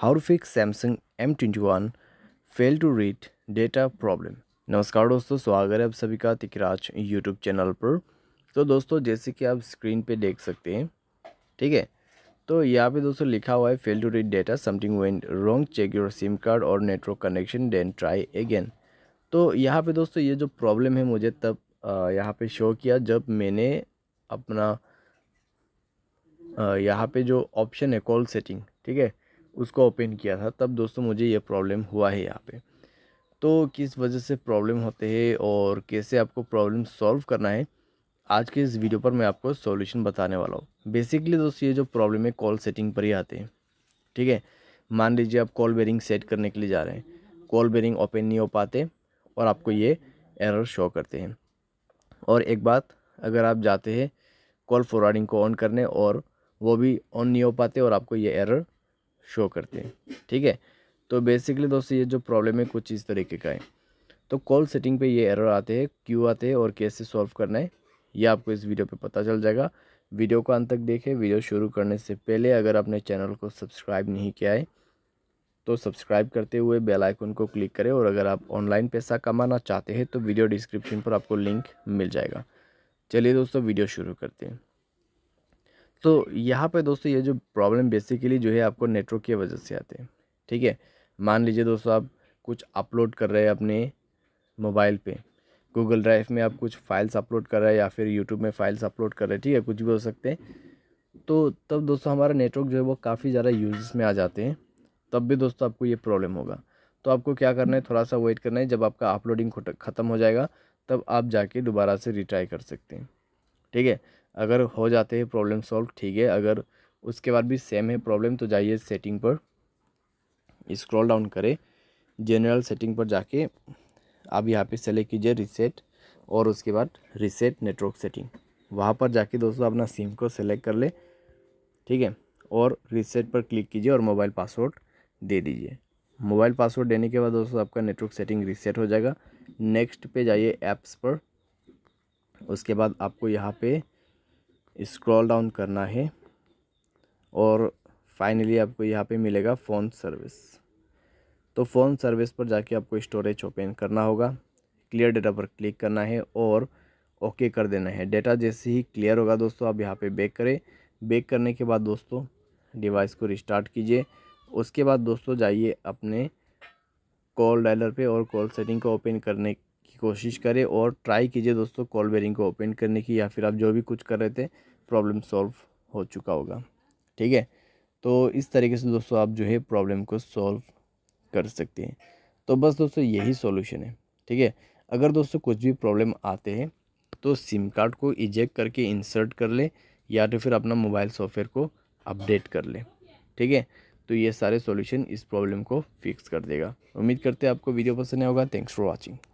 how fix Samsung M twenty one fail to read data problem नमस्कार दोस्तों स्वागत है आप सभी का तिकराज यूट्यूब चैनल पर तो दोस्तों जैसे कि आप स्क्रीन पे देख सकते हैं ठीक है तो यहाँ पे दोस्तों लिखा हुआ है fail to read data something went wrong check your SIM card और network connection then try again तो यहाँ पे दोस्तों ये जो प्रॉब्लम है मुझे तब यहाँ पे शो किया जब मैंने अपना यहाँ पे जो ऑप्शन है कॉल सेटिंग ठीक है उसको ओपन किया था तब दोस्तों मुझे ये प्रॉब्लम हुआ है यहाँ पे तो किस वजह से प्रॉब्लम होते हैं और कैसे आपको प्रॉब्लम सॉल्व करना है आज के इस वीडियो पर मैं आपको सॉल्यूशन बताने वाला हूँ बेसिकली दोस्तों ये जो प्रॉब्लम है कॉल सेटिंग पर ही आते हैं ठीक है मान लीजिए आप कॉल बेरिंग सेट करने के लिए जा रहे हैं कॉल बेरिंग ओपन नहीं हो पाते और आपको ये एरर शो करते हैं और एक बात अगर आप जाते हैं कॉल फॉरवर्डिंग को ऑन करने और वो भी ऑन नहीं हो पाते और आपको ये एरर शो करते हैं ठीक है तो बेसिकली दोस्तों ये जो प्रॉब्लम है कुछ इस तरीके का है तो कॉल सेटिंग पे ये एरर आते हैं क्यों आते हैं और कैसे सॉल्व करना है ये आपको इस वीडियो पे पता चल जाएगा वीडियो को अंत तक देखें वीडियो शुरू करने से पहले अगर आपने चैनल को सब्सक्राइब नहीं किया है तो सब्सक्राइब करते हुए बेल आइकन को क्लिक करें और अगर आप ऑनलाइन पैसा कमाना चाहते हैं तो वीडियो डिस्क्रिप्शन पर आपको लिंक मिल जाएगा चलिए दोस्तों वीडियो शुरू करते हैं तो यहाँ पे दोस्तों ये जो प्रॉब्लम बेसिकली जो है आपको नेटवर्क की वजह से आते हैं ठीक है मान लीजिए दोस्तों आप कुछ अपलोड कर रहे हैं अपने मोबाइल पे गूगल ड्राइव में आप कुछ फाइल्स अपलोड कर रहे हैं या फिर यूट्यूब में फाइल्स अपलोड कर रहे हैं ठीक है कुछ भी हो सकते हैं तो तब दोस्तों हमारा नेटवर्क जो है वो काफ़ी ज़्यादा यूज़ में आ जाते हैं तब भी दोस्तों आपको ये प्रॉब्लम होगा तो आपको क्या करना है थोड़ा सा वेट करना है जब आपका अपलोडिंग ख़त्म हो जाएगा तब आप जाके दोबारा से रिट्राई कर सकते हैं ठीक है अगर हो जाते हैं प्रॉब्लम सॉल्व ठीक है अगर उसके बाद भी सेम है प्रॉब्लम तो जाइए सेटिंग पर स्क्रॉल डाउन करें जनरल सेटिंग पर जाके आप यहाँ पे सेलेक्ट कीजिए रिसेट और उसके बाद रिसेट नेटवर्क सेटिंग वहाँ पर जाके दोस्तों अपना सिम को सेलेक्ट कर ले ठीक है और रिसेट पर क्लिक कीजिए और मोबाइल पासवर्ड दे दीजिए मोबाइल पासवर्ड देने के बाद दोस्तों आपका नेटवर्क सेटिंग रिसेट हो जाएगा नेक्स्ट पे जाइए ऐप्स पर उसके बाद आपको यहाँ पे स्क्रॉल डाउन करना है और फाइनली आपको यहाँ पे मिलेगा फ़ोन सर्विस तो फ़ोन सर्विस पर जाके आपको स्टोरेज ओपन करना होगा क्लियर डेटा पर क्लिक करना है और ओके कर देना है डेटा जैसे ही क्लियर होगा दोस्तों आप यहाँ पे बैक करें बैक करने के बाद दोस्तों डिवाइस को रिस्टार्ट कीजिए उसके बाद दोस्तों जाइए अपने कॉल डायलर पे और कॉल सेटिंग को ओपन करने की कोशिश करें और ट्राई कीजिए दोस्तों कॉल बेरिंग को ओपन करने की या फिर आप जो भी कुछ कर रहे थे प्रॉब्लम सॉल्व हो चुका होगा ठीक है तो इस तरीके से दोस्तों आप जो है प्रॉब्लम को सॉल्व कर सकते हैं तो बस दोस्तों यही सॉल्यूशन है ठीक है अगर दोस्तों कुछ भी प्रॉब्लम आते हैं तो सिम कार्ड को इजेक्ट करके इंसर्ट कर ले या तो फिर अपना मोबाइल सॉफ्टवेयर को अपडेट कर ले ठीक है तो ये सारे सॉल्यूशन इस प्रॉब्लम को फिक्स कर देगा उम्मीद करते हैं आपको वीडियो पसंद आया होगा थैंक्स फॉर वाचिंग